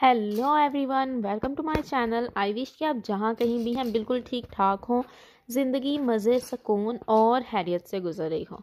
Hello everyone welcome to my channel I wish कि आप जहाँ कहीं भी हैं बिल्कुल ठीक ठाक हों ज़िंदगी मज़े सुकून और हैरियत से गुजर रही हो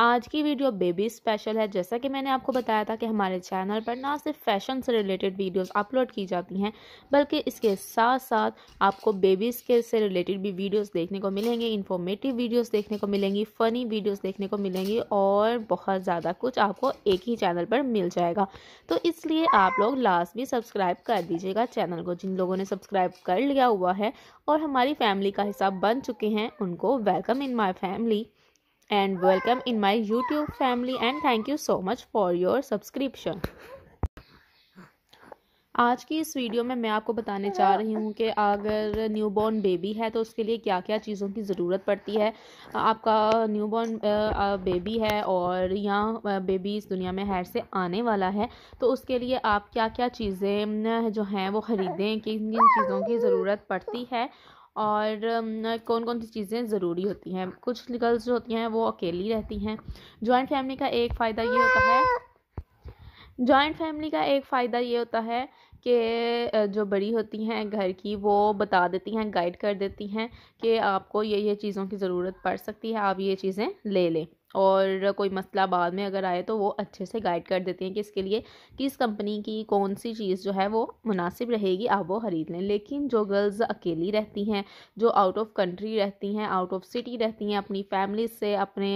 आज की वीडियो बेबी स्पेशल है जैसा कि मैंने आपको बताया था कि हमारे चैनल पर ना सिर्फ फैशन से रिलेटेड वीडियोस अपलोड की जाती हैं बल्कि इसके साथ साथ आपको बेबीज़ के से रिलेटेड भी वीडियोस देखने को मिलेंगे इन्फॉर्मेटिव वीडियोस देखने को मिलेंगी फ़नी वीडियोस देखने को मिलेंगी और बहुत ज़्यादा कुछ आपको एक ही चैनल पर मिल जाएगा तो इसलिए आप लोग लास्ट भी सब्सक्राइब कर दीजिएगा चैनल को जिन लोगों ने सब्सक्राइब कर लिया हुआ है और हमारी फैमिली का हिसाब बन चुके हैं उनको welcome in my family and welcome in my YouTube family and thank you so much for your subscription. आज की इस वीडियो में मैं आपको बताने चाह रही हूँ कि अगर न्यूबॉर्न बेबी है तो उसके लिए क्या क्या चीज़ों की ज़रूरत पड़ती है आपका न्यूबॉर्न बेबी है और यहाँ बेबी इस दुनिया में हैर से आने वाला है तो उसके लिए आप क्या क्या चीज़ें जो हैं वो ख़रीदें किन किन चीज़ों की ज़रूरत पड़ती है और कौन कौन सी चीज़ें ज़रूरी होती हैं कुछ गर्ल्स जो होती हैं वो अकेली रहती हैं जॉइंट फैमिली का एक फ़ायदा ये होता है जॉइंट फैमिली का एक फ़ायदा ये होता है कि जो बड़ी होती हैं घर की वो बता देती हैं गाइड कर देती हैं कि आपको ये ये चीज़ों की ज़रूरत पड़ सकती है आप ये चीज़ें ले लें और कोई मसला बाद में अगर आए तो वो अच्छे से गाइड कर देती हैं कि इसके लिए किस कंपनी की कौन सी चीज़ जो है वो मुनासिब रहेगी आप वो ख़रीद लें लेकिन जो गर्ल्स अकेली रहती हैं जो आउट ऑफ कंट्री रहती हैं आउट ऑफ सिटी रहती हैं अपनी फैमिली से अपने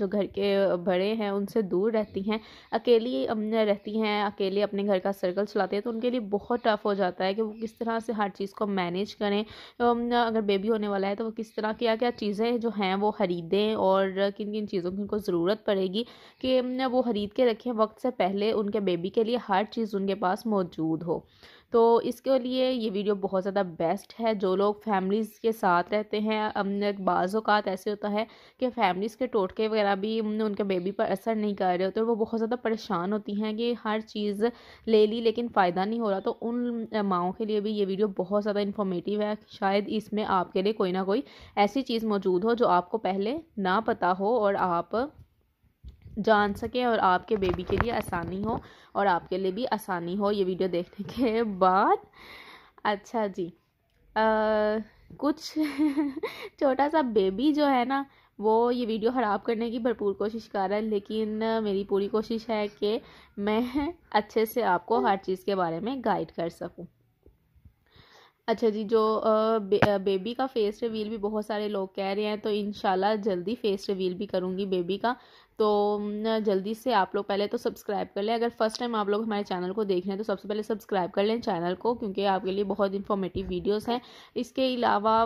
जो घर के बड़े हैं उनसे दूर रहती हैं अकेली रहती हैं अकेले अपने घर का सर्कल चलाते हैं तो उनके लिए बहुत टफ़ हो जाता है कि वो किस तरह से हर चीज़ को मैनेज करें अगर बेबी होने वाला है तो वो किस तरह क्या क्या चीज़ें जो हैं वो ख़रीदें और किन किन चीज़ों की उनको ज़रूरत पड़ेगी कि वो ख़रीद के रखें वक्त से पहले उनके बेबी के लिए हर चीज़ उनके पास मौजूद हो तो इसके लिए ये वीडियो बहुत ज़्यादा बेस्ट है जो लोग फैमिलीज़ के साथ रहते हैं बाज़ अवत ऐसे होता है कि फैमिलीज़ के टोटके वगैरह भी उनके बेबी पर असर नहीं कर रहे होते वो बहुत ज़्यादा परेशान होती हैं कि हर चीज़ ले ली लेकिन फ़ायदा नहीं हो रहा तो उन माओं के लिए भी ये वीडियो बहुत ज़्यादा इन्फॉर्मेटिव है शायद इसमें आपके लिए कोई ना कोई ऐसी चीज़ मौजूद हो जो आपको पहले ना पता हो और आप जान सकें और आपके बेबी के लिए आसानी हो और आपके लिए भी आसानी हो ये वीडियो देखने के बाद अच्छा जी आ, कुछ छोटा सा बेबी जो है ना वो ये वीडियो ख़राब करने की भरपूर कोशिश कर रहा है लेकिन मेरी पूरी कोशिश है कि मैं अच्छे से आपको हर चीज़ के बारे में गाइड कर सकूं अच्छा जी जो बे, बेबी का फेस रिवील भी बहुत सारे लोग कह रहे हैं तो इन जल्दी फेस रिवील भी करूँगी बेबी का तो जल्दी से आप लोग पहले तो सब्सक्राइब कर लें अगर फर्स्ट टाइम आप लोग हमारे चैनल को देख रहे हैं तो सबसे पहले सब्सक्राइब कर लें चैनल को क्योंकि आपके लिए बहुत इन्फॉर्मेटिव वीडियोस हैं इसके अलावा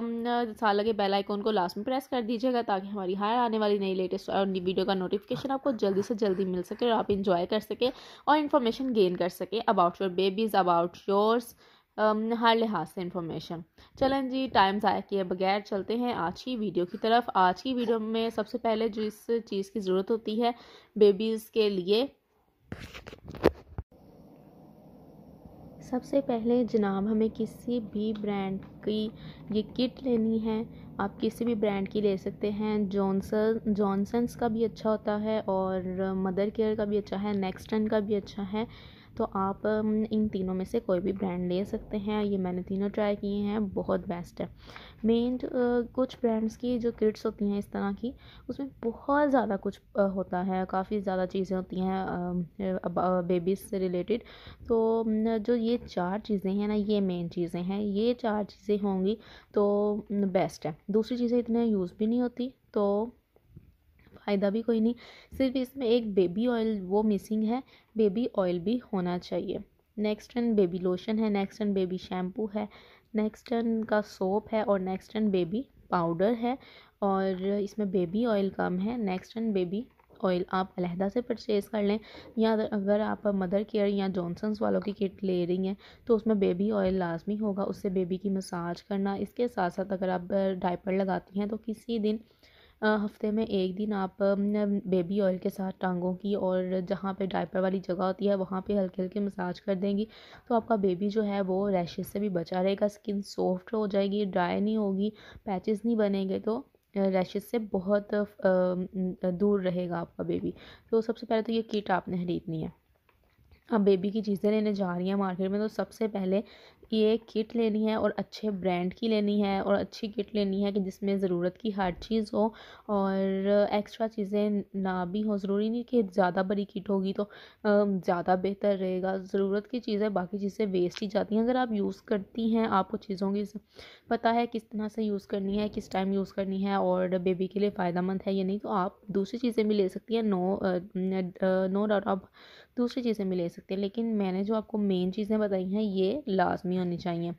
साल के बेल आइकॉन को लास्ट में प्रेस कर दीजिएगा ताकि हमारी हर आने वाली नई लेटेस्ट और वीडियो का नोटिफिकेशन आपको जल्दी से जल्दी मिल सके और आप इंजॉय कर सकें और इन्फॉर्मेशन गेन कर सकें about your babies about yours हर लिहाज से इंफॉर्मेशन चलें जी टाइम ज़ाय किए बगैर चलते हैं आज की वीडियो की तरफ आज की वीडियो में सबसे पहले जो इस चीज़ की ज़रूरत होती है बेबीज़ के लिए सबसे पहले जनाब हमें किसी भी ब्रांड की ये किट लेनी है आप किसी भी ब्रांड की ले सकते हैं जॉनसन जॉनसन्स का भी अच्छा होता है और मदर केयर का भी अच्छा है नेक्स्ट का भी अच्छा है तो आप इन तीनों में से कोई भी ब्रांड ले सकते हैं ये मैंने तीनों ट्राई किए हैं बहुत बेस्ट है मेन कुछ ब्रांड्स की जो किट्स होती हैं इस तरह की उसमें बहुत ज़्यादा कुछ होता है काफ़ी ज़्यादा चीज़ें होती हैं बेबीज़ से रिलेटेड तो जो ये चार चीज़ें हैं ना ये मेन चीज़ें हैं ये चार चीज़ें होंगी तो बेस्ट है दूसरी चीज़ें इतने यूज़ भी नहीं होती तो फ़ायदा भी कोई नहीं सिर्फ इसमें एक बेबी ऑयल वो मिसिंग है बेबी ऑयल भी होना चाहिए नेक्स्ट टन बेबी लोशन है नेक्स्ट टन बेबी शैम्पू है नेक्स्ट टन का सोप है और नेक्स्ट टन बेबी पाउडर है और इसमें बेबी ऑयल कम है नेक्स्ट टन बेबी ऑयल आप अलहदा से परचेज़ कर लें या अगर आप मदर केयर या जॉनसन्स वालों की किट ले रही हैं तो उसमें बेबी ऑयल लाजमी होगा उससे बेबी की मसाज करना इसके साथ साथ अगर आप डायपर लगाती हैं तो किसी दिन हफ़्ते में एक दिन आप बेबी ऑयल के साथ टांगों की और जहाँ पे डायपर वाली जगह होती है वहाँ पे हल्के हल्के मसाज कर देंगी तो आपका बेबी जो है वो रैशेज़ से भी बचा रहेगा स्किन सॉफ्ट हो जाएगी ड्राई नहीं होगी पैचेस नहीं बनेंगे तो रैशेज से बहुत दूर रहेगा आपका बेबी तो सबसे पहले तो ये किट आपने खरीदनी है अब बेबी की चीज़ें लेने जा रही हैं मार्केट में तो सबसे पहले ये किट लेनी है और अच्छे ब्रांड की लेनी है और अच्छी किट लेनी है कि जिसमें ज़रूरत की हर चीज़ हो और एक्स्ट्रा चीज़ें ना भी हो ज़रूरी नहीं कि ज़्यादा बड़ी किट होगी तो ज़्यादा बेहतर रहेगा ज़रूरत की चीज़ें बाकी चीज़ें वेस्ट ही जाती हैं अगर आप यूज़ करती हैं आपको चीज़ों की पता है किस तरह से यूज़ करनी है किस टाइम यूज़ करनी है और बेबी के लिए फ़ायदा है या नहीं तो आप दूसरी चीज़ें भी ले सकती हैं नो नो डाउट आप दूसरी चीज़ें भी ले सकते हैं लेकिन मैंने जो आपको मेन चीज़ें बताई हैं ये लाजमी नहीं होनी चाहिए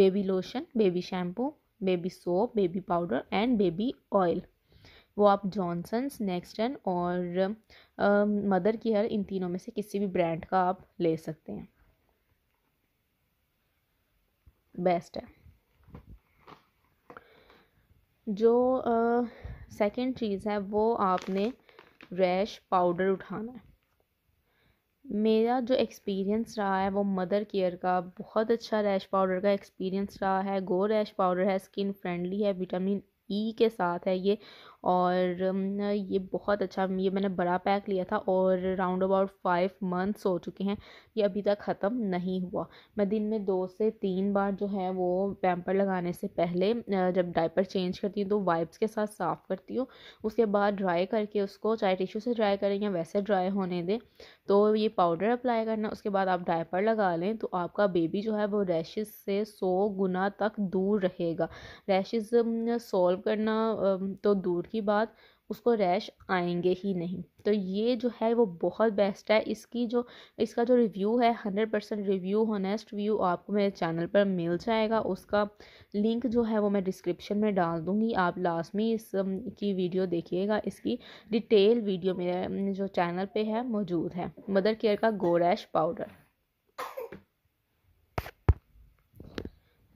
baby lotion baby shampoo baby soap baby powder and baby oil वो आप जॉनसन्स नेक्स्टन और मदर uh, केयर इन तीनों में से किसी भी ब्रांड का आप ले सकते हैं बेस्ट है जो सेकंड uh, चीज़ है वो आपने रैश पाउडर उठाना है मेरा जो एक्सपीरियंस रहा है वो मदर केयर का बहुत अच्छा रैश पाउडर का एक्सपीरियंस रहा है गो रैश पाउडर है स्किन फ्रेंडली है विटामिन ई e के साथ है ये और ये बहुत अच्छा ये मैंने बड़ा पैक लिया था और राउंड अबाउट फाइव मंथ्स हो चुके हैं ये अभी तक ख़त्म नहीं हुआ मैं दिन में दो से तीन बार जो है वो पैम्पर लगाने से पहले जब डायपर चेंज करती हूँ तो वाइप्स के साथ साफ़ करती हूँ उसके बाद ड्राई करके उसको चाहे टिश्यू से ड्राई करें या वैसे ड्राई होने दें तो ये पाउडर अप्लाई करना उसके बाद आप डायपर लगा लें तो आपका बेबी जो है वो रैशेज से सौ गुना तक दूर रहेगा रैशेज सॉल्व करना तो दूर की बात उसको रैश आएंगे ही नहीं तो ये जो है वो बहुत बेस्ट है इसकी जो इसका जो रिव्यू है hundred percent review honest view आपको मेरे चैनल पर मिल जाएगा उसका लिंक जो है वो मैं डिस्क्रिप्शन में डाल दूँगी आप लाजमी इस की वीडियो देखिएगा इसकी डिटेल वीडियो मेरे जो चैनल पे है मौजूद है मदर केयर का go rash powder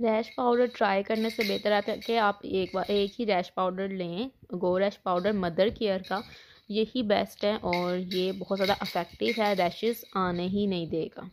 rash powder try करने से बेहतर आता है कि आप एक बार एक ही रैश पाउडर लें go rash powder mother care का यही बेस्ट है और ये बहुत ज़्यादा अफेक्टिव है रैशेस आने ही नहीं देगा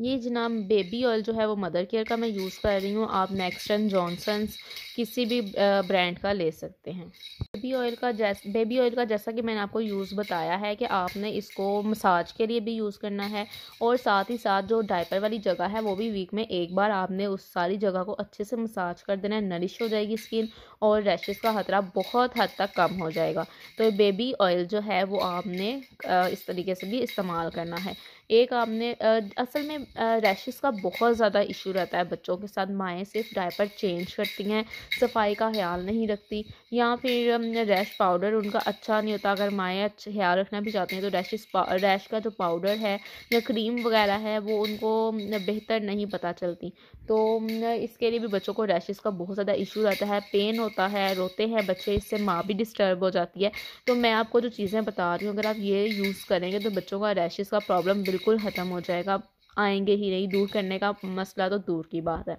ये जनाब बेबी ऑयल जो है वो मदर केयर का मैं यूज़ कर रही हूँ आप मैक्सटन जॉनसन्स किसी भी ब्रांड का ले सकते हैं बेबी ऑयल का जैसा बेबी ऑयल का जैसा कि मैंने आपको यूज़ बताया है कि आपने इसको मसाज के लिए भी यूज़ करना है और साथ ही साथ जो डायपर वाली जगह है वो भी वीक में एक बार आपने उस सारी जगह को अच्छे से मसाज कर देना है नरिश हो जाएगी स्किन और रैशेज़ का खतरा बहुत हद तक कम हो जाएगा तो बेबी ऑयल जो है वो आपने इस तरीके से भी इस्तेमाल करना है एक आपने असल में रैशेस का बहुत ज़्यादा इशू रहता है बच्चों के साथ माएँ सिर्फ डायपर चेंज करती हैं सफाई का ख्याल नहीं रखती या फिर रैश पाउडर उनका अच्छा नहीं होता अगर माएँ अच्छा ख्याल रखना भी चाहती हैं तो रैशेस रैश का जो पाउडर है या क्रीम वगैरह है वो उनको बेहतर नहीं पता चलती तो इसके लिए भी बच्चों को रैशेस का बहुत ज़्यादा इशू रहता है पेन होता है रोते हैं बच्चे इससे माँ भी डिस्टर्ब हो जाती है तो मैं आपको जो चीज़ें बता रही हूँ अगर आप ये यूज़ करेंगे तो बच्चों का रैशेस का प्रॉब्लम बिल्कुल ख़त्म हो जाएगा आएंगे ही नहीं दूर करने का मसला तो दूर की बात है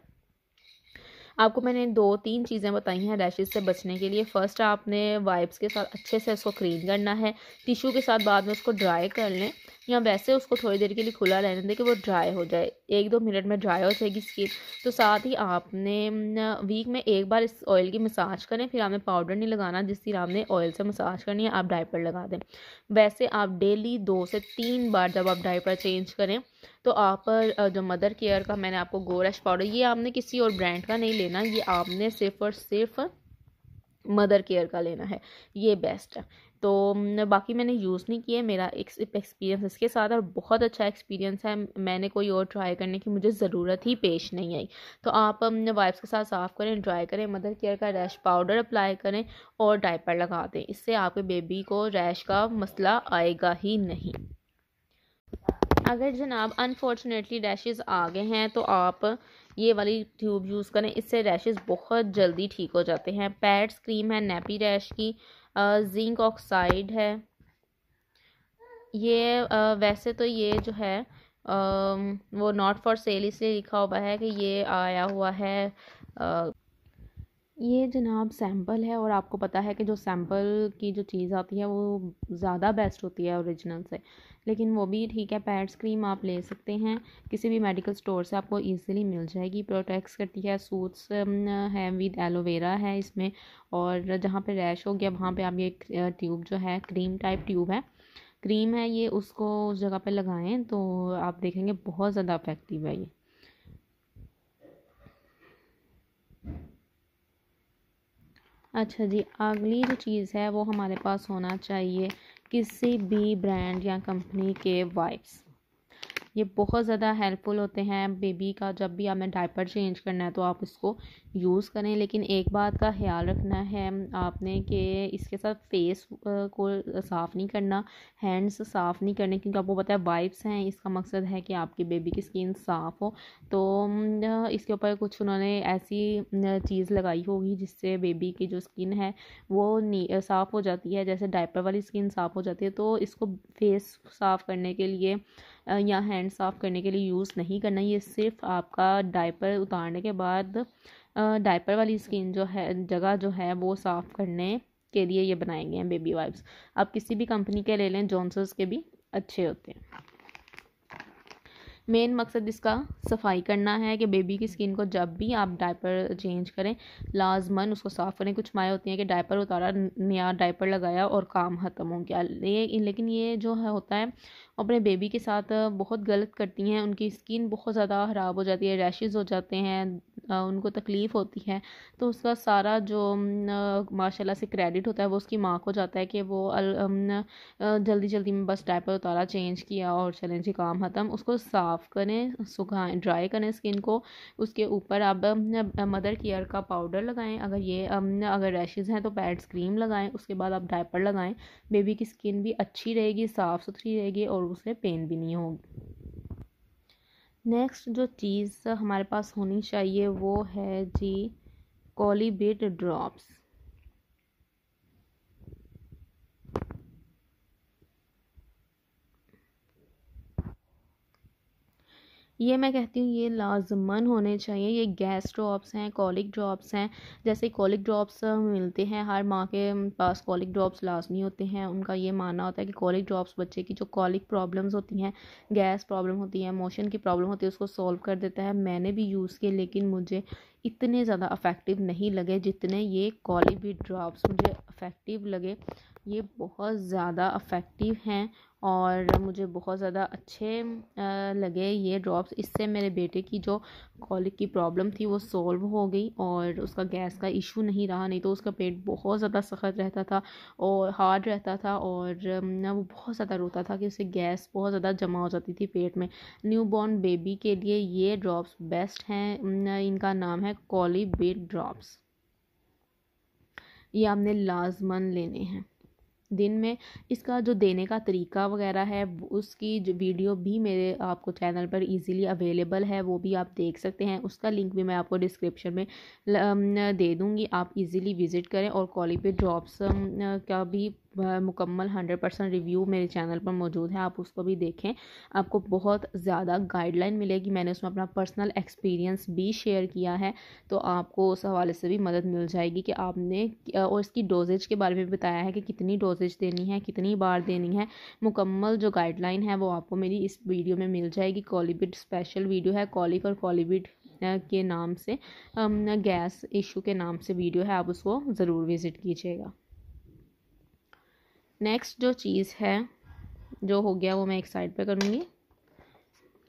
आपको मैंने दो तीन चीज़ें बताई हैं रैशेज से बचने के लिए फ़र्स्ट आपने वाइप्स के साथ अच्छे से इसको क्लीन करना है टिशू के साथ बाद में उसको ड्राई कर लें या वैसे उसको थोड़ी देर के लिए खुला रहने दें कि वो ड्राई हो जाए एक दो मिनट में ड्राई हो जाएगी स्किन तो साथ ही आपने वीक में एक बार इस ऑयल की मसाज करें फिर आपने पाउडर नहीं लगाना जिस दिन आपने ऑयल से मसाज करनी है आप डाइपर लगा दें वैसे आप डेली दो से तीन बार जब आप डाइपर चेंज करें तो आप जो मदर केयर का मैंने आपको गोरश पाउडर ये आपने किसी और ब्रांड का नहीं लेना ये आपने सिर्फ और सिर्फ़ मदर केयर का लेना है ये बेस्ट है तो बाकी मैंने यूज़ नहीं किया मेरा एक एक्सपीरियंस इसके साथ और बहुत अच्छा एक्सपीरियंस है मैंने कोई और ट्राई करने की मुझे ज़रूरत ही पेश नहीं आई तो आप अपने वाइफ्स के साथ साफ़ करें ड्राई करें मदर केयर का रैश पाउडर अप्लाई करें और डायपर लगा दें इससे आपके बेबी को रैश का मसला आएगा ही नहीं अगर जनाब अनफॉर्चुनेटली रैशेज़ आ गए हैं तो आप ये वाली ट्यूब यूज़ करें इससे रैशेज़ बहुत जल्दी ठीक हो जाते हैं पैड्स क्रीम है नेपी रैश की जिंक ऑक्साइड है ये आ, वैसे तो ये जो है आ, वो नॉट फॉर सेल इसलिए लिखा हुआ है कि ये आया हुआ है आ, ये जनाब सैम्पल है और आपको पता है कि जो सैम्पल की जो चीज़ आती है वो ज़्यादा बेस्ट होती है ओरिजिनल से लेकिन वो भी ठीक है पैड्स क्रीम आप ले सकते हैं किसी भी मेडिकल स्टोर से आपको ईजिली मिल जाएगी प्रोटेक्स करती है सूट्स है विद एलोवेरा है इसमें और जहाँ पे रैश हो गया वहाँ पे आप ये ट्यूब जो है क्रीम टाइप ट्यूब है क्रीम है ये उसको उस जगह पे लगाएं तो आप देखेंगे बहुत ज़्यादा अफेक्टिव है ये अच्छा जी अगली जो चीज़ है वो हमारे पास होना चाहिए किसी भी ब्रांड या कंपनी के वाइप्स ये बहुत ज़्यादा हेल्पफुल होते हैं बेबी का जब भी हमें डायपर चेंज करना है तो आप इसको यूज़ करें लेकिन एक बात का ख्याल रखना है आपने कि इसके साथ फेस को साफ़ नहीं करना हैंड्स साफ़ नहीं करने क्योंकि आपको पता है वाइप्स हैं इसका मकसद है कि आपकी बेबी की स्किन साफ़ हो तो इसके ऊपर कुछ उन्होंने ऐसी चीज़ लगाई होगी जिससे बेबी की जो स्किन है वो साफ़ हो जाती है जैसे डायपर वाली स्किन साफ़ हो जाती है तो इसको फेस साफ़ करने के लिए या हैंड साफ़ करने के लिए यूज़ नहीं करना ये सिर्फ आपका डायपर उतारने के बाद डायपर वाली स्किन जो है जगह जो है वो साफ़ करने के लिए ये बनाए गए हैं बेबी वाइप्स आप किसी भी कंपनी के ले लें जॉनसन्स के भी अच्छे होते हैं मेन मकसद इसका सफाई करना है कि बेबी की स्किन को जब भी आप डायपर चेंज करें लाजमन उसको साफ़ करें कुछ माएँ होती हैं कि डायपर उतारा नया डायपर लगाया और काम ख़त्म हो गया ये लेकिन ये जो है होता है अपने बेबी के साथ बहुत गलत करती हैं उनकी स्किन बहुत ज़्यादा ख़राब हो जाती है रैशेज़ हो जाते हैं उनको तकलीफ़ होती है तो उसका सारा जो माशाल्लाह से क्रेडिट होता है वो उसकी माँ को जाता है कि वो जल्दी जल्दी में बस डायपर उतारा चेंज किया और चलें जी काम ख़त्म उसको साफ़ करें सुखाएं ड्राई करें स्किन को उसके ऊपर आप मदर केयर का पाउडर लगाएं अगर ये अगर रैशेज़ हैं तो पैड्स क्रीम लगाएं उसके बाद आप डायपर लगाएं बेबी की स्किन भी अच्छी रहेगी साफ़ सुथरी रहेगी और उसे पेन भी नहीं होगी नेक्स्ट जो चीज़ हमारे पास होनी चाहिए वो है जी कॉलीबेट ड्रॉप्स ये मैं कहती हूँ ये लाजमन होने चाहिए ये गैस ड्रॉप्स हैं कॉलिक ड्रॉप्स हैं जैसे कॉलिक ड्रॉप्स मिलते हैं हर माँ के पास कॉलिक ड्रॉप्स लाजमी होते हैं उनका ये मानना होता है कि कॉलिक ड्रॉप्स बच्चे की जो कॉलिक प्रॉब्लम्स होती हैं गैस प्रॉब्लम होती है मोशन की प्रॉब्लम होती है उसको सॉल्व कर देता है मैंने भी यूज़ किए लेकिन मुझे इतने ज़्यादा अफेक्टिव नहीं लगे जितने ये कॉलिक भी ड्रॉप्स मुझे अफेक्टिव लगे ये बहुत ज़्यादा अफेक्टिव हैं और मुझे बहुत ज़्यादा अच्छे लगे ये ड्रॉप्स इससे मेरे बेटे की जो कॉलिक की प्रॉब्लम थी वो सॉल्व हो गई और उसका गैस का इशू नहीं रहा नहीं तो उसका पेट बहुत ज़्यादा सख्त रहता था और हार्ड रहता था और ना वो बहुत ज़्यादा रोता था कि उसे गैस बहुत ज़्यादा जमा हो जाती थी पेट में न्यू बॉर्न बेबी के लिए ये ड्रॉप्स बेस्ट हैं इनका नाम है कॉली बेट ड्रॉप्स ये आपने लाजमन लेने हैं दिन में इसका जो देने का तरीका वगैरह है उसकी जो वीडियो भी मेरे आपको चैनल पर इजीली अवेलेबल है वो भी आप देख सकते हैं उसका लिंक भी मैं आपको डिस्क्रिप्शन में दे दूँगी आप इजीली विज़िट करें और कॉलेज ड्रॉप्स जॉब्स का भी मुकम्मल हंड्रेड परसेंट रिव्यू मेरे चैनल पर मौजूद है आप उसको भी देखें आपको बहुत ज़्यादा गाइडलाइन मिलेगी मैंने उसमें अपना पर्सनल एक्सपीरियंस भी शेयर किया है तो आपको उस हवाले से भी मदद मिल जाएगी कि आपने और इसकी डोजेज के बारे में बताया है कि कितनी डोजेज देनी है कितनी बार देनी है मुकम्मल जो गाइडलाइन है वो आपको मेरी इस वीडियो में मिल जाएगी कॉलीबिड स्पेशल वीडियो है कॉलिक और कॉलीबिड के नाम से गैस इशू के नाम से वीडियो है आप उसको ज़रूर विज़िट कीजिएगा नेक्स्ट जो चीज़ है जो हो गया वो मैं एक साइड पे करूँगी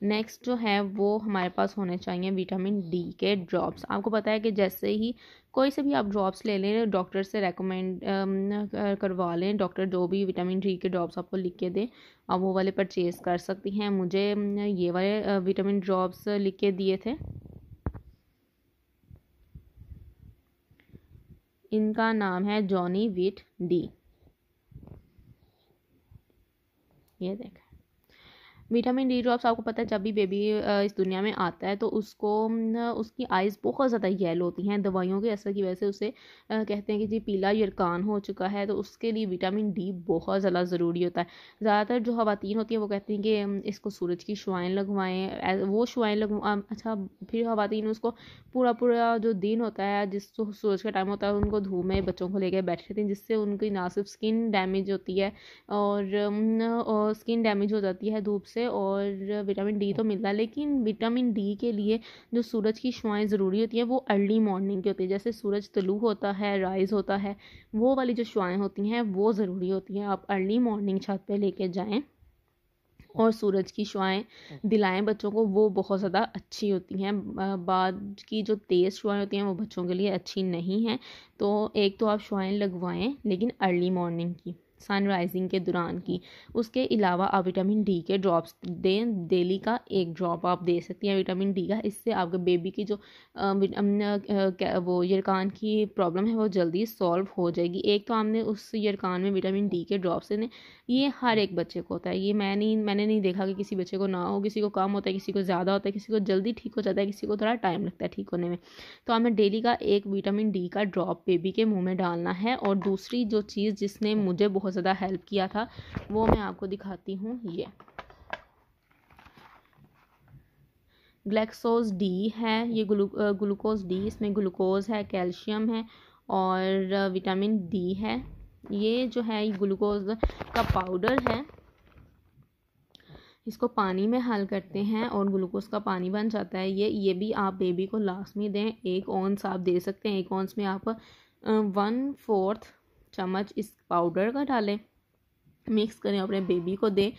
नेक्स्ट जो है वो हमारे पास होने चाहिए विटामिन डी के ड्रॉप्स आपको पता है कि जैसे ही कोई से भी आप ड्रॉप्स ले लें डॉक्टर से रेकमेंड करवा लें डॉक्टर जो भी विटामिन डी के ड्रॉप्स आपको लिख के दें आप वो वाले परचेज़ कर सकती हैं मुझे ये वाले विटामिन ड्रॉप्स लिख के दिए थे इनका नाम है जॉनी विट डी ये देखें विटामिन डी ड्रॉप्स आपको पता है जब भी बेबी इस दुनिया में आता है तो उसको उसकी आइज़ बहुत ज़्यादा येलो होती हैं दवाइयों के असर की वजह से उसे कहते हैं कि जी पीला यरकान हो चुका है तो उसके लिए विटामिन डी बहुत ज़्यादा ज़रूरी होता है ज़्यादातर जो खातन होती हैं वो कहती हैं कि इसको सूरज की शुआइन लगवाएँ वो शुआइन लगवा अच्छा फिर खातन उसको पूरा पूरा जो दिन होता है जिस सूरज का टाइम होता है उनको धूप में बच्चों को लेकर बैठ रहती हैं जिससे उनकी ना सिर्फ स्किन डैमेज होती है और, और स्किन डैमेज हो जाती है धूप से से और विटामिन डी तो मिलता है लेकिन विटामिन डी के लिए जो सूरज की शुआएँ ज़रूरी होती हैं वो अर्ली मॉर्निंग की होती है जैसे सूरज तलू होता है राइज़ होता है वो वाली जो शुआएँ होती हैं वो ज़रूरी होती हैं आप अर्ली मॉर्निंग छत पर ले जाएँ और सूरज की शुआएँ दिलाएं बच्चों को वो बहुत ज़्यादा अच्छी होती हैं बाद की जो तेज़ शुआएँ होती हैं वो बच्चों के लिए अच्छी नहीं हैं तो एक तो आप शुआएँ लगवाएं लेकिन अर्ली मॉर्निंग की सन राइजिंग के दौरान की उसके अलावा आप विटामिन डी के ड्रॉप्स दें डेली का एक ड्रॉप आप दे सकती हैं विटामिन डी का इससे आपके बेबी की जो वो यरकान की प्रॉब्लम है वो जल्दी सॉल्व हो जाएगी एक तो आपने उस यरकान में विटामिन डी के ड्रॉप्स देने ये हर एक बच्चे को होता है ये मैं नहीं मैंने नहीं देखा कि किसी बच्चे को ना हो किसी को कम होता है किसी को ज़्यादा होता है किसी को जल्दी ठीक हो जाता है किसी को थोड़ा टाइम लगता है ठीक होने में तो हमें डेली का एक विटामिन डी का ड्रॉप बेबी के मुँह में डालना है और दूसरी जो चीज़ जिसने मुझे बहुत बहुत ज़्यादा हेल्प किया था वो मैं आपको दिखाती हूँ ये ग्लैक्सोज डी है ये ग्लू ग्लूकोज डी इसमें ग्लूकोज है कैल्शियम है और विटामिन डी है ये जो है ये ग्लूकोज का पाउडर है इसको पानी में हल करते हैं और ग्लूकोज का पानी बन जाता है ये ये भी आप बेबी को लास्ट में दें एक ऑन्स आप दे सकते हैं एक ऑन्स में आप वन फोर्थ चम्मच इस पाउडर का डालें मिक्स करें अपने बेबी को दें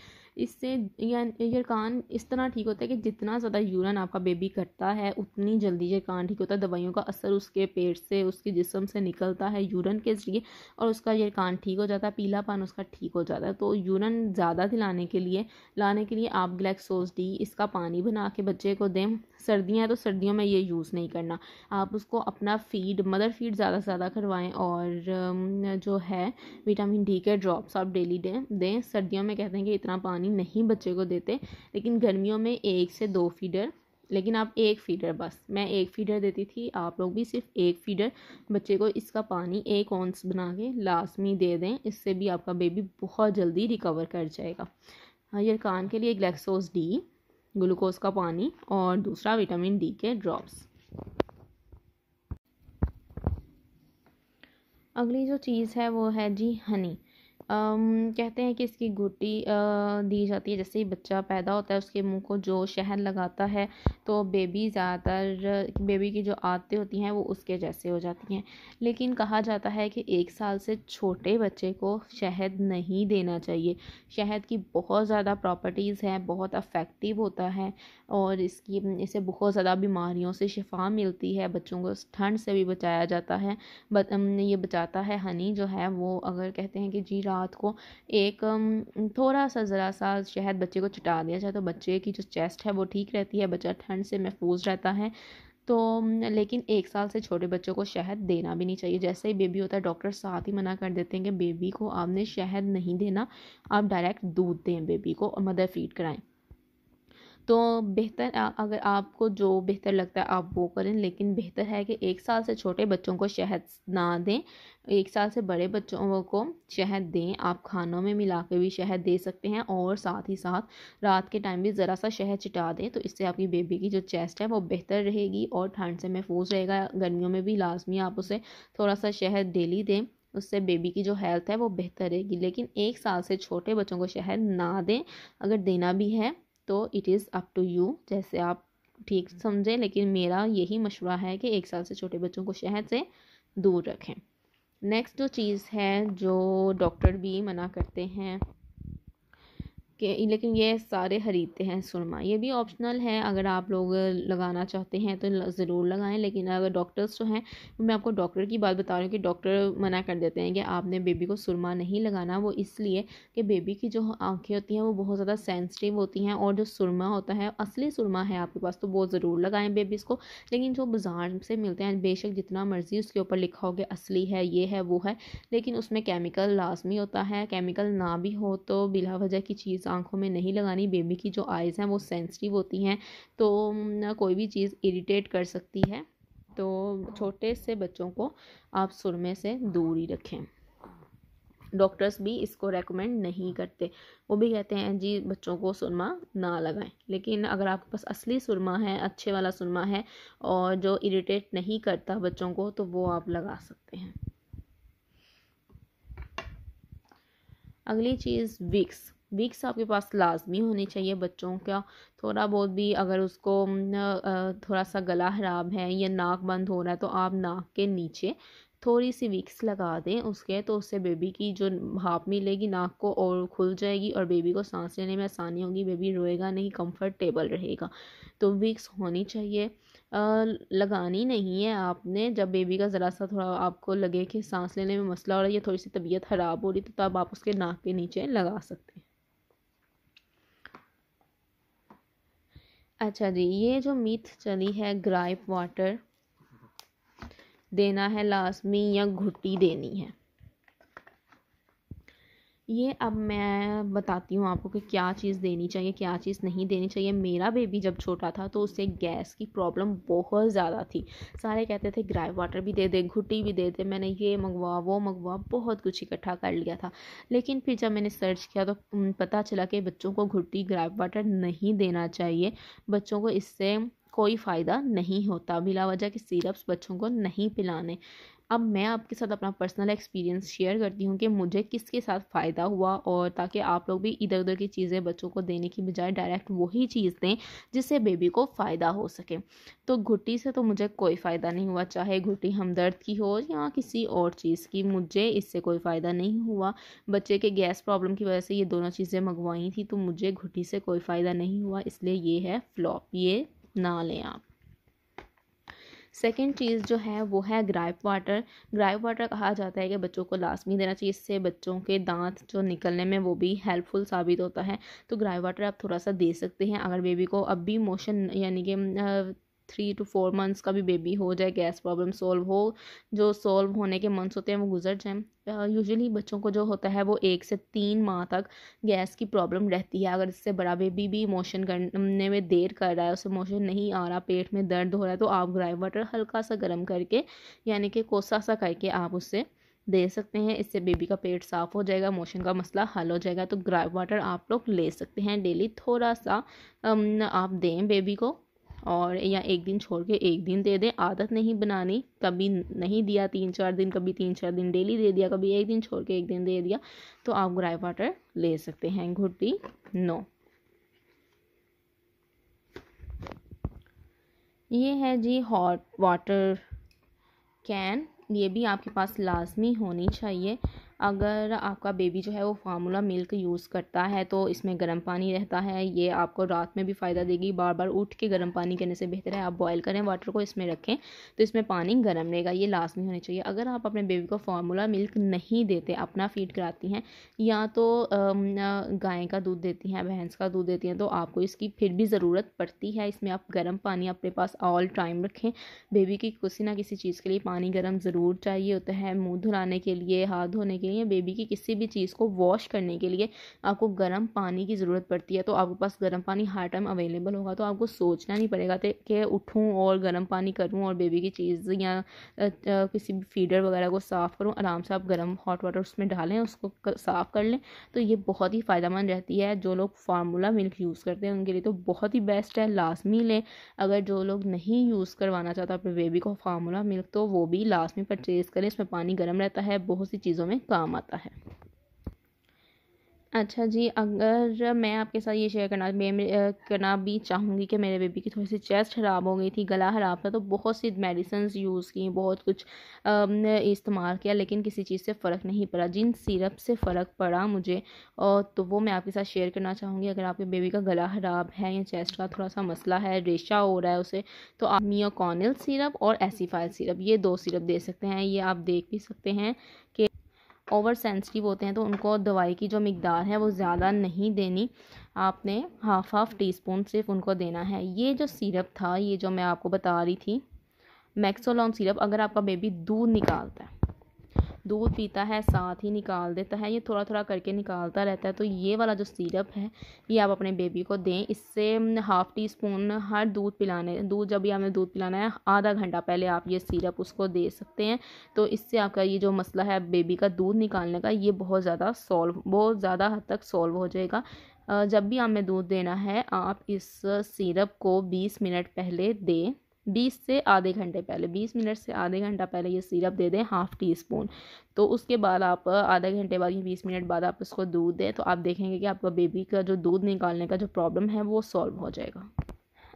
इससे ये कान इस तरह ठीक होता है कि जितना ज़्यादा यूरन आपका बेबी करता है उतनी जल्दी ये कान ठीक होता है दवाइयों का असर उसके पेट से उसके जिसम से निकलता है यूरन के ज़रिए और उसका ये कान ठीक हो जाता है पान उसका ठीक हो जाता है तो यूरन ज़्यादा दिलाने के लिए लाने के लिए आप ग्लैक्सोज डी इसका पानी बना के बच्चे को दें सर्दियाँ हैं तो सर्दियों में ये यूज़ नहीं करना आप उसको अपना फीड मदर फीड ज़्यादा से ज़्यादा करवाएँ और जो है विटामिन डी के ड्रॉप्स आप डेली दें दें सर्दियों में कहते हैं कि इतना पानी पानी नहीं बच्चे को देते लेकिन गर्मियों में एक से दो फीडर लेकिन आप एक फीडर बस मैं एक फीडर देती थी आप लोग भी सिर्फ एक फीडर बच्चे को इसका पानी एक ऑन्स बना के लाजमी दे दें इससे भी आपका बेबी बहुत जल्दी रिकवर कर जाएगा हायर कान के लिए ग्लैक्सोस डी ग्लूकोज का पानी और दूसरा विटामिन डी के ड्रॉप्स अगली जो चीज़ है वो है जी हनी कहते हैं कि इसकी घुटी दी जाती है जैसे ही बच्चा पैदा होता है उसके मुंह को जो शहद लगाता है तो बेबी ज़्यादातर बेबी की जो आदतें होती हैं वो उसके जैसे हो जाती हैं लेकिन कहा जाता है कि एक साल से छोटे बच्चे को शहद नहीं देना चाहिए शहद की बहुत ज़्यादा प्रॉपर्टीज़ हैं बहुत अफेक्टिव होता है और इसकी इसे बहुत ज़्यादा बीमारियों से शिफा मिलती है बच्चों को ठंड से भी बचाया जाता है बत, ये बचाता है हनी जो है वो अगर कहते हैं कि जीरा हाथ को एक थोड़ा सा ज़रा सा शहद बच्चे को चटा दिया जाए तो बच्चे की जो चेस्ट है वो ठीक रहती है बच्चा ठंड से महफूज रहता है तो लेकिन एक साल से छोटे बच्चों को शहद देना भी नहीं चाहिए जैसे ही बेबी होता है डॉक्टर साथ ही मना कर देते हैं कि बेबी को आपने शहद नहीं देना आप डायरेक्ट दूध दें बेबी को और मदर फीड कराएं तो बेहतर अगर आपको जो बेहतर लगता है आप वो करें लेकिन बेहतर है कि एक साल से छोटे बच्चों को शहद ना दें एक साल से बड़े बच्चों को शहद दें आप खानों में मिला के भी शहद दे सकते हैं और साथ ही साथ रात के टाइम भी ज़रा सा शहद चिटा दें तो इससे आपकी बेबी की जो चेस्ट है वो बेहतर रहेगी और ठंड से महफूज रहेगा गर्मियों में भी लाजमी आप उसे थोड़ा सा शहद डेली दें उससे बेबी की जो हेल्थ है वो बेहतर रहेगी लेकिन एक साल से छोटे बच्चों को शहद ना दें अगर देना भी है तो it is up to you जैसे आप ठीक हम्म। समझें लेकिन मेरा यही मशवरा है कि एक साल से छोटे बच्चों को शहद से दूर रखें नेक्स्ट जो चीज़ है जो डॉक्टर भी मना करते हैं के लेकिन ये सारे ख़रीदते हैं सुरमा ये भी ऑप्शनल है अगर आप लोग लगाना चाहते हैं तो ज़रूर लगाएं लेकिन अगर डॉक्टर्स जो हैं मैं आपको डॉक्टर की बात बता रही हूँ कि डॉक्टर मना कर देते हैं कि आपने बेबी को सुरमा नहीं लगाना वो इसलिए कि बेबी की जो आँखें होती हैं वो बहुत ज़्यादा सेंसिटिव होती हैं और जो सुरमा होता है असली सुरमा है आपके पास तो वो ज़रूर लगाएँ बेबीज़ को लेकिन जो बाज़ार से मिलते हैं बेशक जितना मर्ज़ी उसके ऊपर लिखा हो कि असली है ये है वो है लेकिन उसमें केमिकल लाजमी होता है केमिकल ना भी हो तो बिला वजह की चीज़ आंखों में नहीं लगानी बेबी की जो आइज़ हैं वो सेंसिटिव होती हैं तो कोई भी चीज़ इरिटेट कर सकती है तो छोटे से बच्चों को आप सुरमे से दूर ही रखें डॉक्टर्स भी इसको रेकमेंड नहीं करते वो भी कहते हैं जी बच्चों को सुरमा ना लगाएं लेकिन अगर आपके पास असली सुरमा है अच्छे वाला सुरमा है और जो इरिटेट नहीं करता बच्चों को तो वो आप लगा सकते हैं अगली चीज़ विक्स विक्स आपके पास लाजमी होनी चाहिए बच्चों का थोड़ा बहुत भी अगर उसको थोड़ा सा गला खराब है या नाक बंद हो रहा है तो आप नाक के नीचे थोड़ी सी विक्स लगा दें उसके तो उससे बेबी की जो भाप मिलेगी नाक को और खुल जाएगी और बेबी को सांस लेने में आसानी होगी बेबी रोएगा नहीं कंफर्टेबल रहेगा तो विक्स होनी चाहिए आ, लगानी नहीं है आपने जब बेबी का ज़रा सा थोड़ा आपको लगे कि सांस लेने में मसला हो रहा है या थोड़ी सी तबीयत ख़राब हो रही तो तब आप उसके नाक के नीचे लगा सकते हैं अच्छा जी ये जो मीथ चली है ग्राइप वाटर देना है लाजमी या घुट्टी देनी है ये अब मैं बताती हूँ आपको कि क्या चीज़ देनी चाहिए क्या चीज़ नहीं देनी चाहिए मेरा बेबी जब छोटा था तो उसे गैस की प्रॉब्लम बहुत ज़्यादा थी सारे कहते थे ग्राई वाटर भी दे दे घुटी भी दे दे मैंने ये मंगवा वो मंगवा बहुत कुछ इकट्ठा कर लिया था लेकिन फिर जब मैंने सर्च किया तो पता चला कि बच्चों को घुटी ग्राई वाटर नहीं देना चाहिए बच्चों को इससे कोई फ़ायदा नहीं होता बिला वजह के सिरप्स बच्चों को नहीं पिलाने अब मैं आपके साथ अपना पर्सनल एक्सपीरियंस शेयर करती हूँ कि मुझे किसके साथ फ़ायदा हुआ और ताकि आप लोग भी इधर उधर की चीज़ें बच्चों को देने की बजाय डायरेक्ट वही चीज़ दें जिससे बेबी को फ़ायदा हो सके तो घुट्टी से तो मुझे कोई फ़ायदा नहीं हुआ चाहे घुट्टी हमदर्द की हो या किसी और चीज़ की मुझे इससे कोई फ़ायदा नहीं हुआ बच्चे के गैस प्रॉब्लम की वजह से ये दोनों चीज़ें मंगवाई थी तो मुझे घुट्टी से कोई फ़ायदा नहीं हुआ इसलिए ये है फ्लॉप ये ना लें आप सेकेंड चीज़ जो है वो है ग्राइप वाटर ग्राइप वाटर कहा जाता है कि बच्चों को लाजमी देना चाहिए इससे बच्चों के दांत जो निकलने में वो भी हेल्पफुल साबित होता है तो ग्राइप वाटर आप थोड़ा सा दे सकते हैं अगर बेबी को अब भी मोशन यानी कि थ्री टू फोर मंथ्स का भी बेबी हो जाए गैस प्रॉब्लम सॉल्व हो जो सॉल्व होने के मंथ्स होते हैं वो गुजर जाए यूजुअली बच्चों को जो होता है वो एक से तीन माह तक गैस की प्रॉब्लम रहती है अगर इससे बड़ा बेबी भी मोशन करने में देर कर रहा है उसे मोशन नहीं आ रहा पेट में दर्द हो रहा है तो आप ग्राई वाटर हल्का सा गर्म करके यानी कि कोसा सा करके आप उससे दे सकते हैं इससे बेबी का पेट साफ हो जाएगा मोशन का मसला हल हो जाएगा तो ग्राई वाटर आप लोग ले सकते हैं डेली थोड़ा सा आप दें बेबी को और या एक दिन छोड़ के एक दिन दे दें आदत नहीं बनानी कभी नहीं दिया तीन चार दिन कभी तीन चार दिन डेली दे दिया कभी एक दिन छोड़ के एक दिन दे दिया तो आप ग्राई वाटर ले सकते हैं घुटी नो ये है जी हॉट वाटर कैन ये भी आपके पास लाजमी होनी चाहिए अगर आपका बेबी जो है वो फार्मूला मिल्क यूज़ करता है तो इसमें गर्म पानी रहता है ये आपको रात में भी फ़ायदा देगी बार बार उठ के गर्म पानी करने से बेहतर है आप बॉयल करें वाटर को इसमें रखें तो इसमें पानी गर्म रहेगा ये लाजमी होनी चाहिए अगर आप अपने बेबी को फार्मूला मिल्क नहीं देते अपना फीड कराती हैं या तो गाय का दूध देती हैं भैंस का दूध देती हैं तो आपको इसकी फिर भी ज़रूरत पड़ती है इसमें आप गर्म पानी अपने पास ऑल टाइम रखें बेबी की किसी ना किसी चीज़ के लिए पानी गर्म ज़रूर चाहिए होता है मुँह धुलाने के लिए हाथ धोने के के लिए बेबी की किसी भी चीज़ को वॉश करने के लिए आपको गर्म पानी की ज़रूरत पड़ती है तो आपके पास गर्म पानी हर टाइम अवेलेबल होगा तो आपको सोचना नहीं पड़ेगा कि उठूँ और गर्म पानी करूँ और बेबी की चीज़ या किसी भी फीडर वगैरह को साफ़ करूँ आराम से आप गर्म हॉट वाटर उसमें डालें उसको साफ़ कर लें तो ये बहुत ही फ़ायदा रहती है जो लोग फार्मूला मिल्क यूज़ करते हैं उनके लिए तो बहुत ही बेस्ट है लाजमी लें अगर जो लोग नहीं यूज़ करवाना चाहता अपने बेबी को फार्मूला मिल्क तो वो भी लाजमी परचेज़ करें इसमें पानी गर्म रहता है बहुत सी चीज़ों में काम काम आता है अच्छा जी अगर मैं आपके साथ ये शेयर करना करना भी चाहूँगी कि मेरे बेबी की थोड़ी सी चेस्ट ख़राब हो गई थी गला ख़राब था तो बहुत सी मेडिसिन यूज़ की बहुत कुछ इस्तेमाल किया लेकिन किसी चीज़ से फ़र्क नहीं पड़ा जिन सिरप से फ़र्क पड़ा मुझे और तो वो मैं आपके साथ शेयर करना चाहूँगी अगर आपके बेबी का गला ख़राब है या चेस्ट का थोड़ा सा मसला है रेशा हो रहा है उसे तो आप मियोकॉनल सिरप और एसीफाइल सिरप ये दो सिरप दे सकते हैं ये आप देख भी सकते हैं कि ओवर सेंसिटिव होते हैं तो उनको दवाई की जो मकदार है वो ज़्यादा नहीं देनी आपने हाफ़ हाफ़ टी स्पून सिर्फ उनको देना है ये जो सिरप था ये जो मैं आपको बता रही थी मैक्सोलॉन सिरप अगर आपका बेबी दूध निकालता है दूध पीता है साथ ही निकाल देता है ये थोड़ा थोड़ा करके निकालता रहता है तो ये वाला जो सीरप है ये आप अपने बेबी को दें इससे हाफ़ टी स्पून हर दूध पिलाने दूध जब भी आपने दूध पिलाना है आधा घंटा पहले आप ये सीरप उसको दे सकते हैं तो इससे आपका ये जो मसला है बेबी का दूध निकालने का ये बहुत ज़्यादा सॉल्व बहुत ज़्यादा हद तक सॉल्व हो जाएगा जब भी हमें दूध देना है आप इस सीरप को 20 मिनट पहले दें बीस से आधे घंटे पहले बीस मिनट से आधे घंटा पहले ये सिरप दे दें हाफ़ टी स्पून तो उसके बाद आप आधे घंटे बाद या बीस मिनट बाद आप उसको दूध दें तो आप देखेंगे कि आपका बेबी का जो दूध निकालने का जो प्रॉब्लम है वो सॉल्व हो जाएगा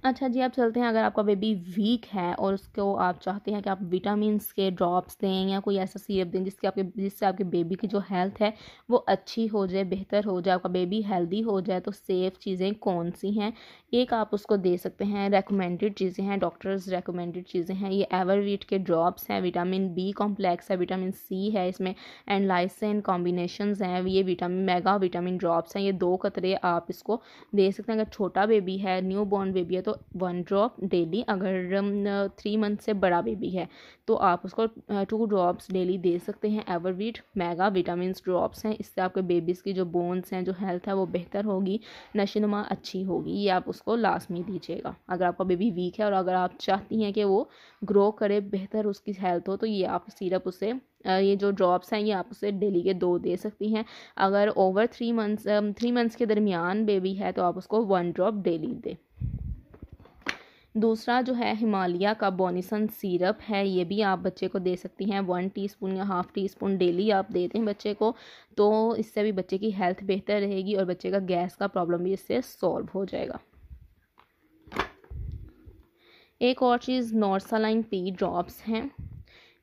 अच्छा जी आप चलते हैं अगर आपका बेबी वीक है और उसको आप चाहते हैं कि आप विटामिन के ड्रॉप्स दें या कोई ऐसा सीरप दें जिसके आपके जिससे आपके बेबी की जो हेल्थ है वो अच्छी हो जाए बेहतर हो जाए आपका बेबी हेल्दी हो जाए तो सेफ़ चीज़ें कौन सी हैं एक आप उसको दे सकते हैं रेकमेंडेड चीज़ें हैं डॉक्टर्स रेकमेंडेड चीज़ें हैं ये एवरवीट के ड्रॉप्स हैं विटामिन बी कॉम्प्लेक्स है विटामिन सी है इसमें एंड लाइसिन कॉम्बिनेशन हैं ये विटामिन मेगा विटामिन ड्रॉप्स हैं ये दो कतरे आप इसको दे सकते हैं अगर छोटा बेबी है न्यू बॉर्न बेबी है तो तो वन ड्रॉप डेली अगर थ्री um, मंथ से बड़ा बेबी है तो आप उसको टू ड्रॉप्स डेली दे सकते हैं एवरवीट मेगा विटामिन ड्रॉप्स हैं इससे आपके बेबीज़ की जो बोन्स हैं जो हेल्थ है वो बेहतर होगी नशीनुमा अच्छी होगी ये आप उसको में दीजिएगा अगर आपका बेबी वीक है और अगर आप चाहती हैं कि वो ग्रो करे बेहतर उसकी हेल्थ हो तो ये आप सीरप उसे uh, ये जो ड्रॉप्स हैं ये आप उसे डेली के दो दे सकती हैं अगर over three months three months के दरमियान बेबी है तो आप उसको वन ड्रॉप डेली दें दूसरा जो है हिमालय का बोनिसन सीरप है ये भी आप बच्चे को दे सकती हैं वन टीस्पून या हाफ़ टी स्पून डेली आप दे दें बच्चे को तो इससे भी बच्चे की हेल्थ बेहतर रहेगी और बच्चे का गैस का प्रॉब्लम भी इससे सॉल्व हो जाएगा एक और चीज़ नॉर्सालाइन पी ड्रॉप्स हैं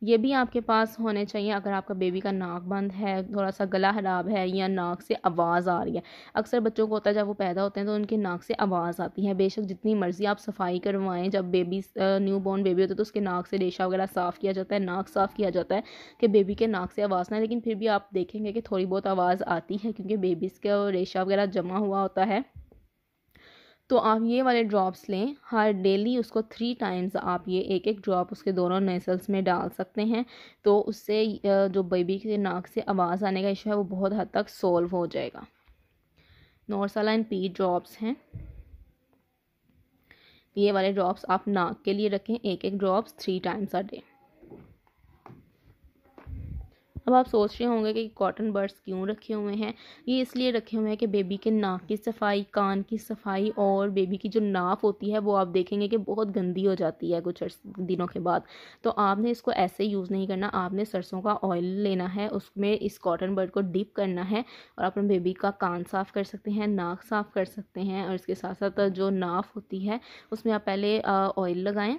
ये भी आपके पास होने चाहिए अगर आपका बेबी का नाक बंद है थोड़ा सा गला खराब है या नाक से आवाज़ आ रही है अक्सर बच्चों को होता है जब वो पैदा होते हैं तो उनके नाक से आवाज़ आती है बेशक जितनी मर्ज़ी आप सफाई करवाएं जब बेबी न्यू बॉर्न बेबी होता है तो उसके नाक से रेशा वगैरह साफ़ किया जाता है नाक साफ़ किया जाता है कि बेबी के नाक से आवाज़ ना लेकिन फिर भी आप देखेंगे कि थोड़ी बहुत आवाज़ आती है क्योंकि बेबीज़ का रेशा वगैरह जमा हुआ होता है तो आप ये वाले ड्रॉप्स लें हर डेली उसको थ्री टाइम्स आप ये एक एक ड्रॉप उसके दोनों नेसल्स में डाल सकते हैं तो उससे जो बेबी के नाक से आवाज़ आने का इशू है वो बहुत हद तक सॉल्व हो जाएगा एंड पी ड्रॉप्स हैं ये वाले ड्रॉप्स आप नाक के लिए रखें एक एक drops three times a day अब आप सोच रहे होंगे कि कॉटन बर्ड्स क्यों रखे हुए हैं ये इसलिए रखे हुए हैं कि बेबी के नाक की सफाई कान की सफाई और बेबी की जो नाफ होती है वो आप देखेंगे कि बहुत गंदी हो जाती है कुछ दिनों के बाद तो आपने इसको ऐसे यूज़ नहीं करना आपने सरसों का ऑयल लेना है उसमें इस कॉटन बर्ड को डिप करना है और अपने बेबी का कान साफ़ कर सकते हैं नाक साफ़ कर सकते हैं और इसके साथ साथ जो नाफ होती है उसमें आप पहले ऑयल लगाएँ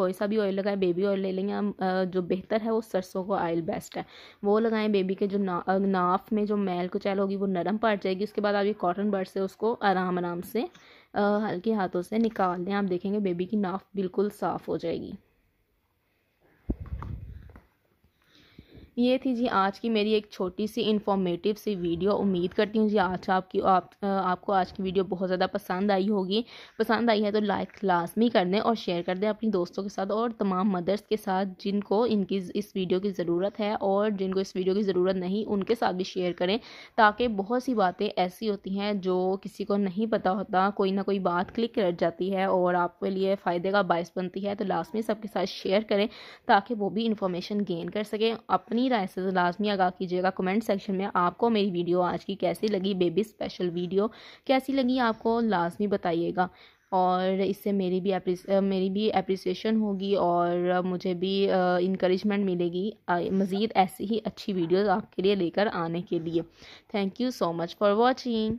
कोई सा भी ऑयल लगाएं बेबी ऑयल ले लेंगे हम जो बेहतर है वो सरसों का ऑयल बेस्ट है वो लगाएं बेबी के जो ना, नाफ में जो मैल कुचैल होगी वो नरम पड़ जाएगी उसके बाद आप ये कॉटन बर्ड से उसको आराम आराम से हल्के हाथों से निकाल दें आप देखेंगे बेबी की नाफ बिल्कुल साफ़ हो जाएगी ये थी जी आज की मेरी एक छोटी सी इन्फॉर्मेटिव सी वीडियो उम्मीद करती हूँ जी आज आपकी आप, आपको आज की वीडियो बहुत ज़्यादा पसंद आई होगी पसंद आई है तो लाइक लाजमी कर दें और शेयर कर दें अपनी दोस्तों के साथ और तमाम मदर्स के साथ जिनको इनकी इस वीडियो की ज़रूरत है और जिनको इस वीडियो की ज़रूरत नहीं उनके साथ भी शेयर करें ताकि बहुत सी बातें ऐसी होती हैं जो किसी को नहीं पता होता कोई ना कोई बात क्लिक कर जाती है और आपके लिए फ़ायदे का बायस बनती है तो लाजमी सबके साथ शेयर करें ताकि वो भी इंफॉर्मेशन गेन कर सकें अपनी राय से लाजमी आगा कीजिएगा कमेंट सेक्शन में आपको मेरी वीडियो आज की कैसी लगी बेबी स्पेशल वीडियो कैसी लगी आपको लाजमी बताइएगा और इससे मेरी भी मेरी भी अप्रिसिएशन होगी और मुझे भी इनक्रेजमेंट मिलेगी मज़ीद ऐसी ही अच्छी वीडियोस आपके लिए लेकर आने के लिए thank you so much for watching